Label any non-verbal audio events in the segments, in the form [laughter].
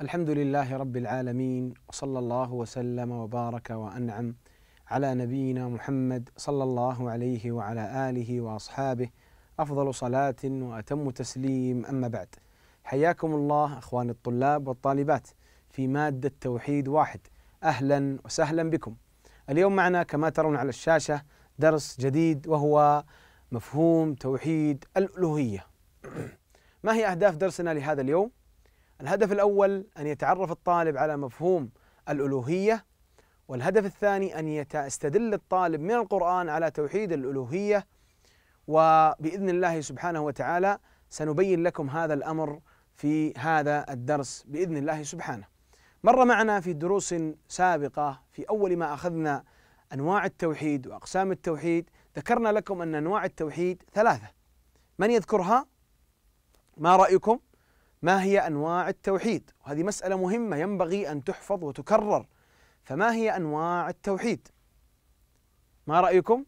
الحمد لله رب العالمين وصلى الله وسلم وبارك وانعم على نبينا محمد صلى الله عليه وعلى اله واصحابه افضل صلاه واتم تسليم اما بعد حياكم الله اخواني الطلاب والطالبات في ماده توحيد واحد اهلا وسهلا بكم اليوم معنا كما ترون على الشاشه درس جديد وهو مفهوم توحيد الالوهيه [clears throat] ما هي اهداف درسنا لهذا اليوم الهدف الاول ان يتعرف الطالب على مفهوم الالوهيه والهدف الثاني ان يستدل الطالب من القران على توحيد الالوهيه وباذن الله سبحانه وتعالى سنبين لكم هذا الامر في هذا الدرس باذن الله سبحانه. مر معنا في دروس سابقه في اول ما اخذنا انواع التوحيد واقسام التوحيد ذكرنا لكم ان انواع التوحيد ثلاثه. من يذكرها؟ ما رايكم؟ ما هي أنواع التوحيد؟ وهذه مسألة مهمة ينبغي أن تحفظ وتكرر فما هي أنواع التوحيد؟ ما رأيكم؟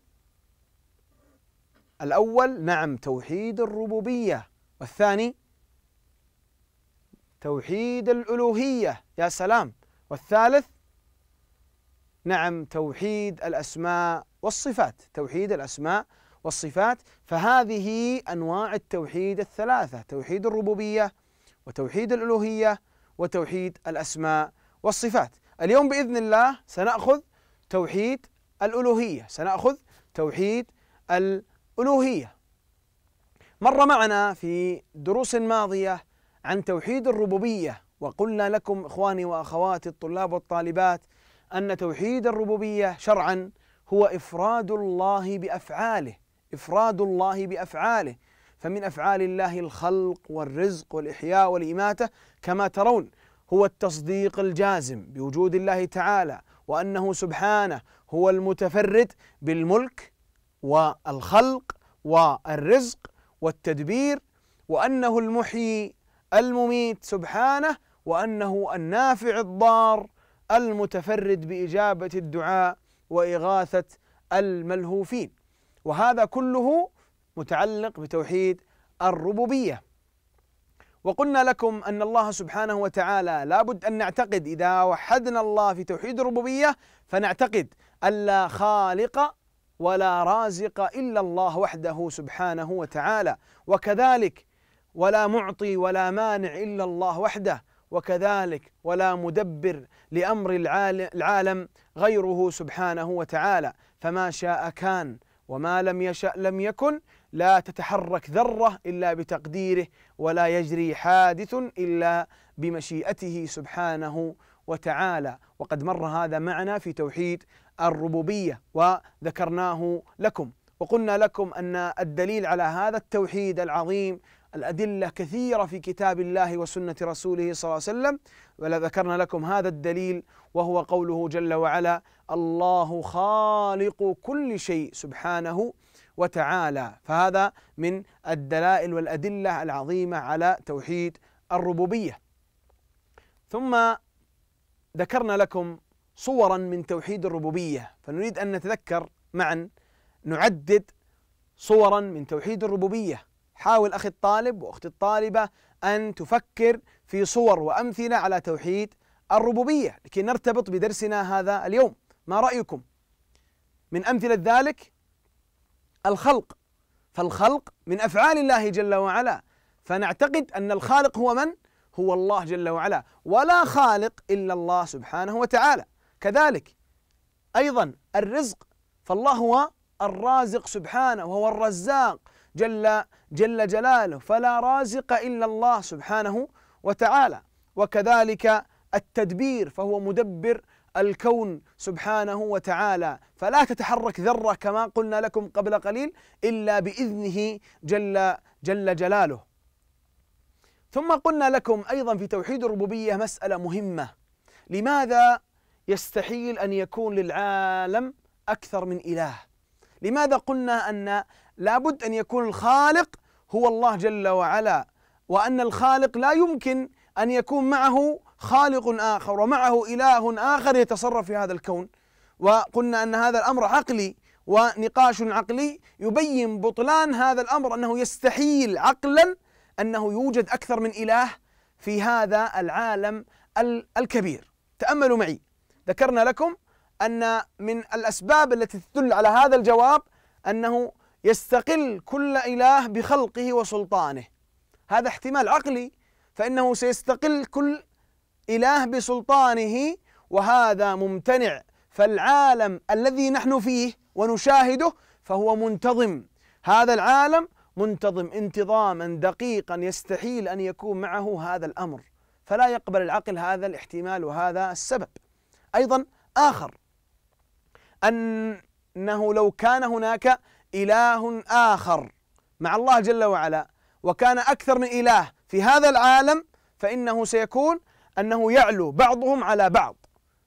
الأول نعم توحيد الربوبية والثاني توحيد الألوهية يا سلام والثالث نعم توحيد الأسماء والصفات توحيد الأسماء والصفات فهذه أنواع التوحيد الثلاثة توحيد الربوبية وتوحيد الألوهية وتوحيد الأسماء والصفات اليوم بإذن الله سنأخذ توحيد الألوهية سنأخذ توحيد الألوهية مر معنا في دروس ماضية عن توحيد الربوبية وقلنا لكم إخواني وأخواتي الطلاب والطالبات أن توحيد الربوبية شرعا هو إفراد الله بأفعاله إفراد الله بأفعاله فمن أفعال الله الخلق والرزق والإحياء والإماتة كما ترون هو التصديق الجازم بوجود الله تعالى وأنه سبحانه هو المتفرد بالملك والخلق والرزق والتدبير وأنه المحيي المميت سبحانه وأنه النافع الضار المتفرد بإجابة الدعاء وإغاثة الملهوفين وهذا كله متعلق بتوحيد الربوبيه وقلنا لكم ان الله سبحانه وتعالى لابد ان نعتقد اذا وحدنا الله في توحيد الربوبيه فنعتقد ان لا خالق ولا رازق الا الله وحده سبحانه وتعالى وكذلك ولا معطي ولا مانع الا الله وحده وكذلك ولا مدبر لامر العالم غيره سبحانه وتعالى فما شاء كان وما لم يشأ لم يكن لا تتحرك ذرة إلا بتقديره ولا يجري حادث إلا بمشيئته سبحانه وتعالى وقد مر هذا معنا في توحيد الربوبية وذكرناه لكم وقلنا لكم أن الدليل على هذا التوحيد العظيم الأدلة كثيرة في كتاب الله وسنة رسوله صلى الله عليه وسلم ولذكرنا لكم هذا الدليل وهو قوله جل وعلا الله خالق كل شيء سبحانه وتعالى فهذا من الدلائل والأدلة العظيمة على توحيد الربوبية ثم ذكرنا لكم صورا من توحيد الربوبية فنريد أن نتذكر معا نعدد صورا من توحيد الربوبية حاول أخي الطالب وأختي الطالبة أن تفكر في صور وأمثلة على توحيد الربوبية لكي نرتبط بدرسنا هذا اليوم ما رأيكم من أمثلة ذلك الخلق فالخلق من افعال الله جل وعلا فنعتقد ان الخالق هو من؟ هو الله جل وعلا ولا خالق الا الله سبحانه وتعالى كذلك ايضا الرزق فالله هو الرازق سبحانه وهو الرزاق جل جل جلاله فلا رازق الا الله سبحانه وتعالى وكذلك التدبير فهو مدبر الكون سبحانه وتعالى فلا تتحرك ذره كما قلنا لكم قبل قليل الا باذنه جل جل جلاله ثم قلنا لكم ايضا في توحيد الربوبيه مساله مهمه لماذا يستحيل ان يكون للعالم اكثر من اله لماذا قلنا ان لابد ان يكون الخالق هو الله جل وعلا وان الخالق لا يمكن ان يكون معه خالق آخر ومعه إله آخر يتصرف في هذا الكون وقلنا أن هذا الأمر عقلي ونقاش عقلي يبين بطلان هذا الأمر أنه يستحيل عقلا أنه يوجد أكثر من إله في هذا العالم الكبير تأملوا معي ذكرنا لكم أن من الأسباب التي تدل على هذا الجواب أنه يستقل كل إله بخلقه وسلطانه هذا احتمال عقلي فإنه سيستقل كل إله بسلطانه وهذا ممتنع فالعالم الذي نحن فيه ونشاهده فهو منتظم هذا العالم منتظم انتظاما دقيقا يستحيل ان يكون معه هذا الامر فلا يقبل العقل هذا الاحتمال وهذا السبب ايضا اخر انه لو كان هناك اله اخر مع الله جل وعلا وكان اكثر من اله في هذا العالم فانه سيكون أنه يعلو بعضهم على بعض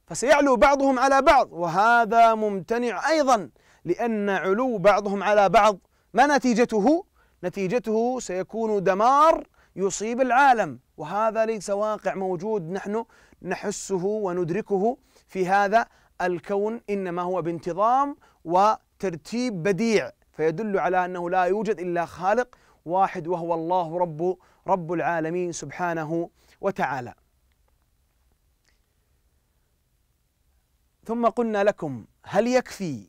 فسيعلو بعضهم على بعض وهذا ممتنع أيضا لأن علو بعضهم على بعض ما نتيجته؟ نتيجته سيكون دمار يصيب العالم وهذا ليس واقع موجود نحن نحسه وندركه في هذا الكون انما هو بانتظام وترتيب بديع فيدل على انه لا يوجد الا خالق واحد وهو الله رب رب العالمين سبحانه وتعالى ثم قلنا لكم هل يكفي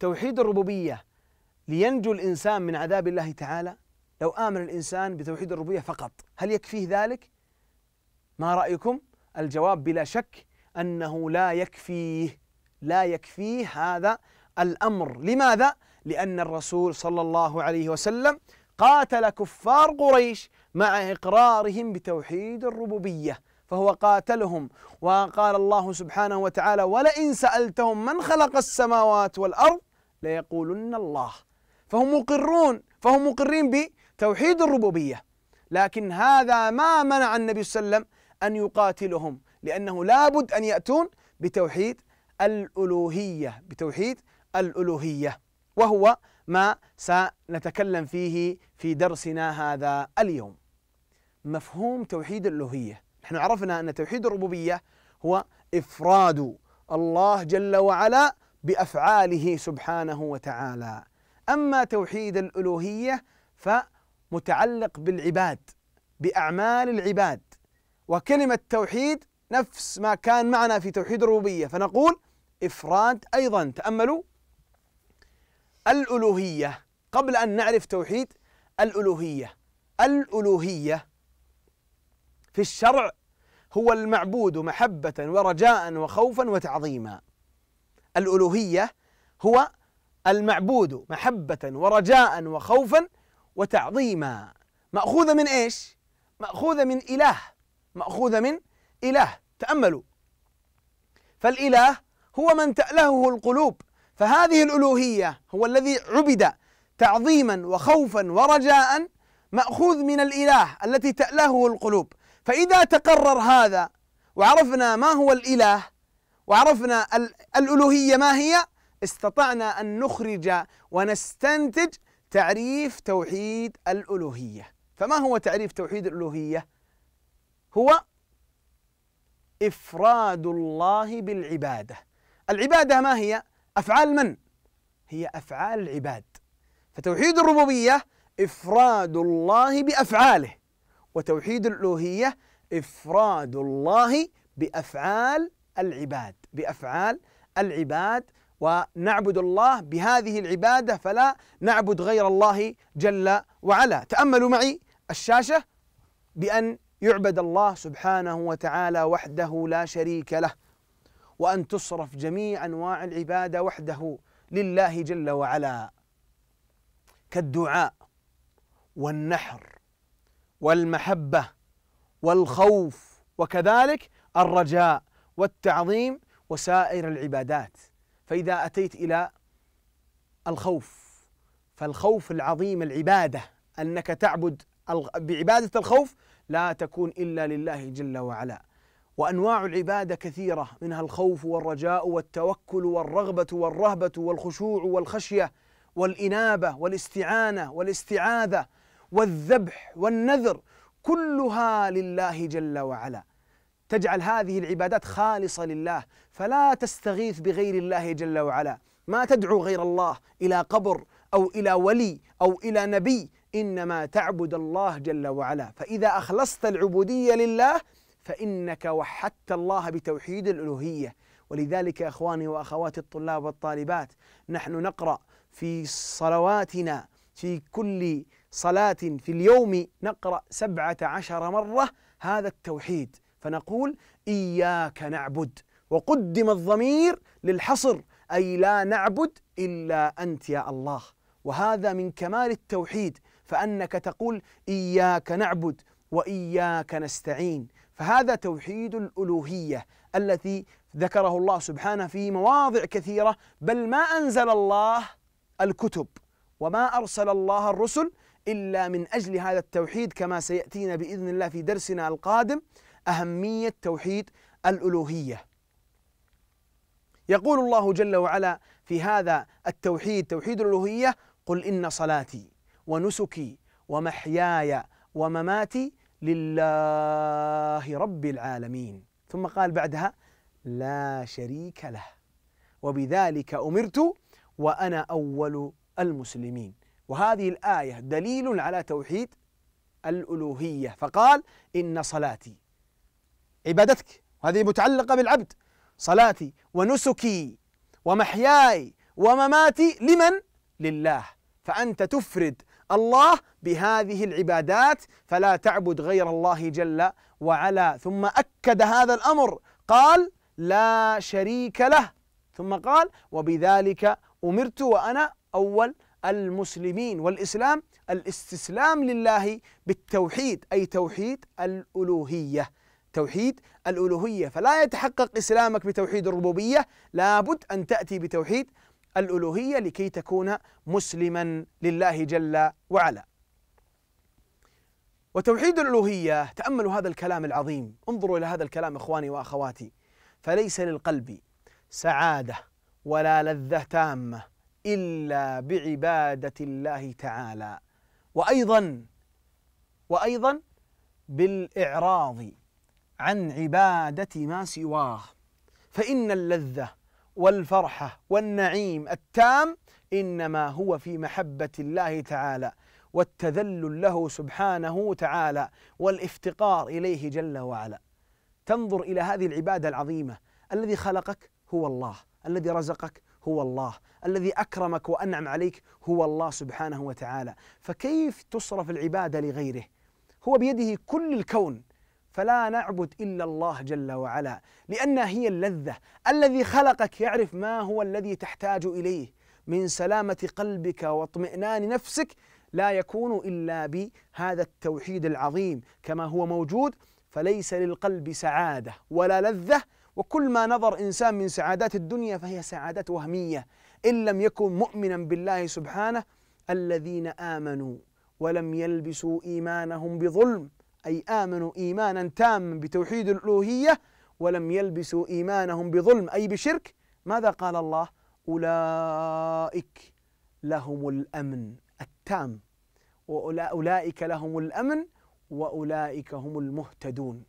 توحيد الربوبيه لينجو الانسان من عذاب الله تعالى لو امن الانسان بتوحيد الربوبيه فقط هل يكفيه ذلك ما رايكم الجواب بلا شك انه لا يكفيه لا يكفيه هذا الامر لماذا لان الرسول صلى الله عليه وسلم قاتل كفار قريش مع اقرارهم بتوحيد الربوبيه فهو قاتلهم وقال الله سبحانه وتعالى ولئن سألتهم من خلق السماوات والأرض ليقولن الله فهم مقرون فهم مقرين بتوحيد الربوبية لكن هذا ما منع النبي صلى الله عليه وسلم أن يقاتلهم لأنه لابد أن يأتون بتوحيد الألوهية بتوحيد الألوهية وهو ما سنتكلم فيه في درسنا هذا اليوم مفهوم توحيد الألوهية نحن عرفنا أن توحيد الربوبية هو إفراد الله جل وعلا بأفعاله سبحانه وتعالى أما توحيد الألوهية فمتعلق بالعباد بأعمال العباد وكلمة توحيد نفس ما كان معنا في توحيد الربوبية فنقول إفراد أيضا تأملوا الألوهية قبل أن نعرف توحيد الألوهية الألوهية في الشرع هو المعبود محبة ورجاء وخوفا وتعظيما. الألوهية هو المعبود محبة ورجاء وخوفا وتعظيما. مأخوذة من ايش؟ مأخوذة من إله، مأخوذة من إله، تأملوا. فالإله هو من تألهه القلوب، فهذه الألوهية هو الذي عبد تعظيما وخوفا ورجاء مأخوذ من الإله التي تألهه القلوب. فإذا تقرر هذا وعرفنا ما هو الإله وعرفنا الألوهية ما هي استطعنا أن نخرج ونستنتج تعريف توحيد الألوهية فما هو تعريف توحيد الألوهية؟ هو إفراد الله بالعبادة العبادة ما هي؟ أفعال من؟ هي أفعال العباد فتوحيد الربوبية إفراد الله بأفعاله وتوحيد الألوهية إفراد الله بأفعال العباد بأفعال العباد ونعبد الله بهذه العبادة فلا نعبد غير الله جل وعلا تأملوا معي الشاشة بأن يعبد الله سبحانه وتعالى وحده لا شريك له وأن تصرف جميع أنواع العبادة وحده لله جل وعلا كالدعاء والنحر والمحبة والخوف وكذلك الرجاء والتعظيم وسائر العبادات فإذا أتيت إلى الخوف فالخوف العظيم العبادة أنك تعبد بعبادة الخوف لا تكون إلا لله جل وعلا وأنواع العبادة كثيرة منها الخوف والرجاء والتوكل والرغبة والرهبة والخشوع والخشية والإنابة والاستعانة والاستعاذة والذبح والنذر كلها لله جل وعلا تجعل هذه العبادات خالصه لله فلا تستغيث بغير الله جل وعلا ما تدعو غير الله الى قبر او الى ولي او الى نبي انما تعبد الله جل وعلا فاذا اخلصت العبوديه لله فانك وحدت الله بتوحيد الالوهيه ولذلك يا اخواني واخواتي الطلاب والطالبات نحن نقرا في صلواتنا في كل صلاة في اليوم نقرأ سبعة عشر مرة هذا التوحيد فنقول إياك نعبد وقدم الضمير للحصر أي لا نعبد إلا أنت يا الله وهذا من كمال التوحيد فأنك تقول إياك نعبد وإياك نستعين فهذا توحيد الألوهية التي ذكره الله سبحانه في مواضع كثيرة بل ما أنزل الله الكتب وما أرسل الله الرسل إلا من أجل هذا التوحيد كما سيأتينا بإذن الله في درسنا القادم أهمية توحيد الألوهية يقول الله جل وعلا في هذا التوحيد توحيد الألوهية قل إن صلاتي ونسكي ومحياي ومماتي لله رب العالمين ثم قال بعدها لا شريك له وبذلك أمرت وأنا أول المسلمين وهذه الآية دليل على توحيد الألوهية فقال إن صلاتي عبادتك هذه متعلقة بالعبد صلاتي ونسكي ومحياي ومماتي لمن؟ لله فأنت تفرد الله بهذه العبادات فلا تعبد غير الله جل وعلا ثم أكد هذا الأمر قال لا شريك له ثم قال وبذلك أمرت وأنا أول المسلمين والإسلام الاستسلام لله بالتوحيد أي توحيد الألوهية توحيد الألوهية فلا يتحقق إسلامك بتوحيد الربوبية لابد أن تأتي بتوحيد الألوهية لكي تكون مسلما لله جل وعلا وتوحيد الألوهية تأملوا هذا الكلام العظيم انظروا إلى هذا الكلام إخواني وأخواتي فليس للقلب سعادة ولا لذة تامة إلا بعبادة الله تعالى وأيضا وأيضا بالإعراض عن عبادة ما سواه فإن اللذة والفرحة والنعيم التام إنما هو في محبة الله تعالى والتذلل له سبحانه تعالى والافتقار إليه جل وعلا تنظر إلى هذه العبادة العظيمة الذي خلقك هو الله الذي رزقك هو الله الذي أكرمك وأنعم عليك هو الله سبحانه وتعالى فكيف تصرف العبادة لغيره هو بيده كل الكون فلا نعبد الا الله جل وعلا لانها هي اللذه الذي خلقك يعرف ما هو الذي تحتاج اليه من سلامه قلبك واطمئنان نفسك لا يكون الا بهذا التوحيد العظيم كما هو موجود فليس للقلب سعاده ولا لذه وكل ما نظر إنسان من سعادات الدنيا فهي سعادات وهمية إن لم يكن مؤمنا بالله سبحانه الذين آمنوا ولم يلبسوا إيمانهم بظلم أي آمنوا إيمانا تاما بتوحيد الألوهية ولم يلبسوا إيمانهم بظلم أي بشرك ماذا قال الله أولئك لهم الأمن التام وأولئك لهم الأمن وأولئك هم المهتدون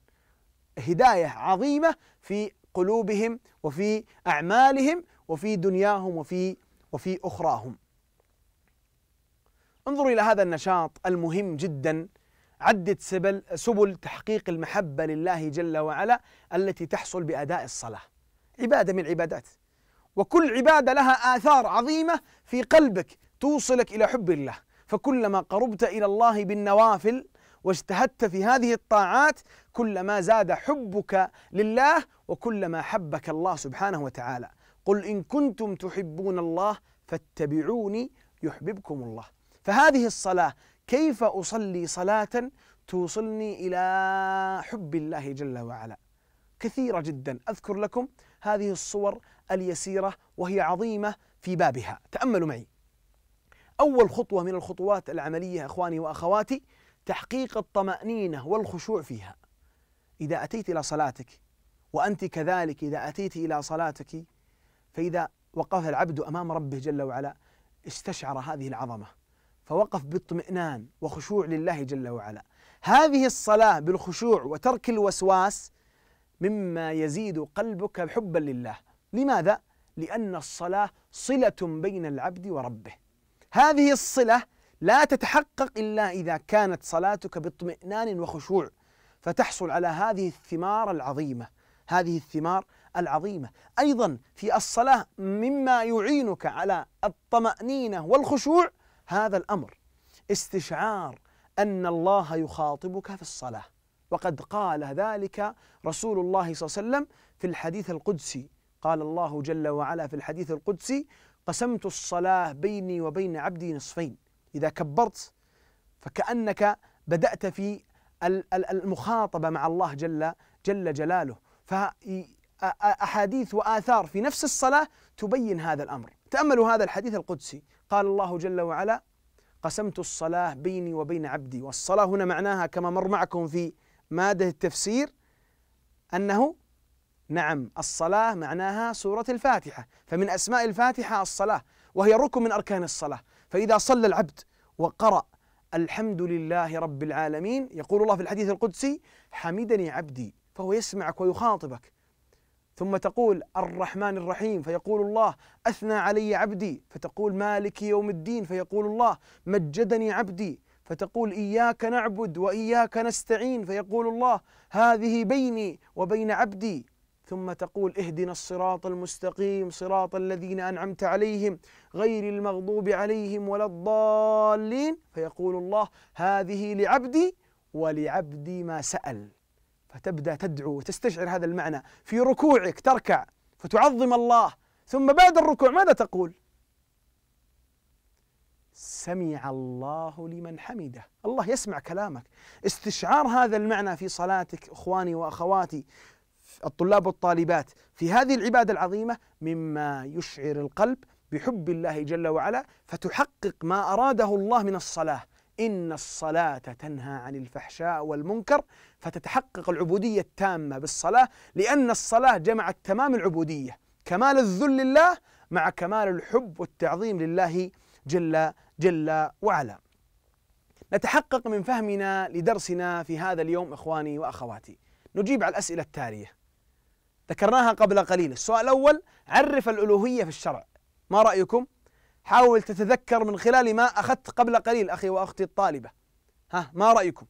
هداية عظيمة في قلوبهم وفي أعمالهم وفي دنياهم وفي وفي أخراهم انظروا إلى هذا النشاط المهم جدا عدة سبل, سبل تحقيق المحبة لله جل وعلا التي تحصل بأداء الصلاة عبادة من العبادات وكل عبادة لها آثار عظيمة في قلبك توصلك إلى حب الله فكلما قربت إلى الله بالنوافل واجتهدت في هذه الطاعات كلما زاد حبك لله وكلما حبك الله سبحانه وتعالى قل إن كنتم تحبون الله فاتبعوني يحببكم الله فهذه الصلاة كيف أصلي صلاة توصلني إلى حب الله جل وعلا كثيرة جدا أذكر لكم هذه الصور اليسيرة وهي عظيمة في بابها تأملوا معي أول خطوة من الخطوات العملية أخواني وأخواتي تحقيق الطمأنينة والخشوع فيها إذا أتيت إلى صلاتك وأنت كذلك إذا أتيت إلى صلاتك فإذا وقف العبد أمام ربه جل وعلا استشعر هذه العظمة فوقف باطمئنان وخشوع لله جل وعلا هذه الصلاة بالخشوع وترك الوسواس مما يزيد قلبك حبا لله لماذا؟ لأن الصلاة صلة بين العبد وربه هذه الصلة لا تتحقق إلا إذا كانت صلاتك باطمئنان وخشوع فتحصل على هذه الثمار العظيمة هذه الثمار العظيمة أيضا في الصلاة مما يعينك على الطمأنينة والخشوع هذا الأمر استشعار أن الله يخاطبك في الصلاة وقد قال ذلك رسول الله صلى الله عليه وسلم في الحديث القدسي قال الله جل وعلا في الحديث القدسي قسمت الصلاة بيني وبين عبدي نصفين إذا كبرت فكأنك بدأت في المخاطبة مع الله جل جل جلاله فأحاديث وآثار في نفس الصلاة تبين هذا الأمر تأملوا هذا الحديث القدسي قال الله جل وعلا قسمت الصلاة بيني وبين عبدي والصلاة هنا معناها كما مر معكم في مادة التفسير أنه نعم الصلاة معناها سورة الفاتحة فمن أسماء الفاتحة الصلاة وهي ركن من أركان الصلاة فإذا صلى العبد وقرأ الحمد لله رب العالمين يقول الله في الحديث القدسي حمدني عبدي فهو يسمعك ويخاطبك ثم تقول الرحمن الرحيم فيقول الله اثنى علي عبدي فتقول مالك يوم الدين فيقول الله مجدني عبدي فتقول اياك نعبد واياك نستعين فيقول الله هذه بيني وبين عبدي ثم تقول اهدنا الصراط المستقيم صراط الذين انعمت عليهم غير المغضوب عليهم ولا الضالين فيقول الله هذه لعبدي ولعبدي ما سال فتبدا تدعو وتستشعر هذا المعنى في ركوعك تركع فتعظم الله ثم بعد الركوع ماذا تقول؟ سمع الله لمن حمده الله يسمع كلامك استشعار هذا المعنى في صلاتك اخواني واخواتي الطلاب والطالبات في هذه العبادة العظيمة مما يشعر القلب بحب الله جل وعلا فتحقق ما أراده الله من الصلاة إن الصلاة تنهى عن الفحشاء والمنكر فتتحقق العبودية التامة بالصلاة لأن الصلاة جمعت تمام العبودية كمال الذل لله مع كمال الحب والتعظيم لله جل جل وعلا نتحقق من فهمنا لدرسنا في هذا اليوم إخواني وأخواتي نجيب على الأسئلة التالية ذكرناها قبل قليل السؤال الأول عرف الألوهية في الشرع ما رأيكم؟ حاول تتذكر من خلال ما أخذت قبل قليل أخي وأختي الطالبة ها ما رأيكم؟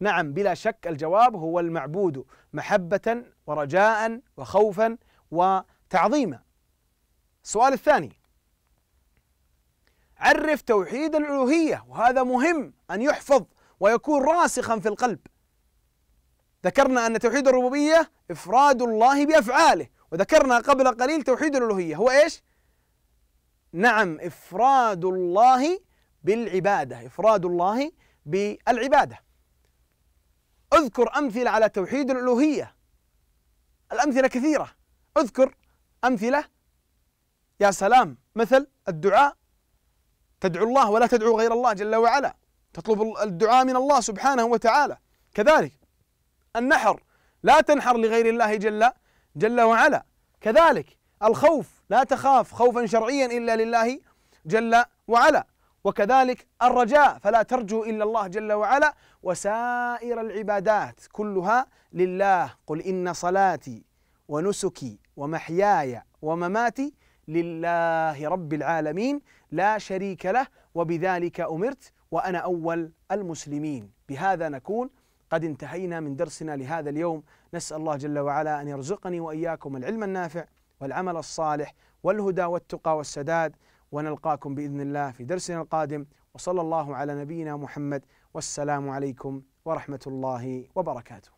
نعم بلا شك الجواب هو المعبود محبة ورجاء وخوفا وتعظيما السؤال الثاني عرف توحيد الألوهية وهذا مهم أن يحفظ ويكون راسخا في القلب ذكرنا أن توحيد الربوبية إفراد الله بأفعاله وذكرنا قبل قليل توحيد الألوهية هو إيش؟ نعم إفراد الله بالعبادة إفراد الله بالعبادة أذكر أمثلة على توحيد الألوهية الأمثلة كثيرة أذكر أمثلة يا سلام مثل الدعاء تدعو الله ولا تدعو غير الله جل وعلا تطلب الدعاء من الله سبحانه وتعالى كذلك النحر لا تنحر لغير الله جل جل وعلا كذلك الخوف لا تخاف خوفا شرعيا الا لله جل وعلا وكذلك الرجاء فلا ترجو الا الله جل وعلا وسائر العبادات كلها لله قل ان صلاتي ونسكي ومحياي ومماتي لله رب العالمين لا شريك له وبذلك امرت وانا اول المسلمين بهذا نكون قد انتهينا من درسنا لهذا اليوم نسأل الله جل وعلا أن يرزقني وإياكم العلم النافع والعمل الصالح والهدى والتقى والسداد ونلقاكم بإذن الله في درسنا القادم وصلى الله على نبينا محمد والسلام عليكم ورحمة الله وبركاته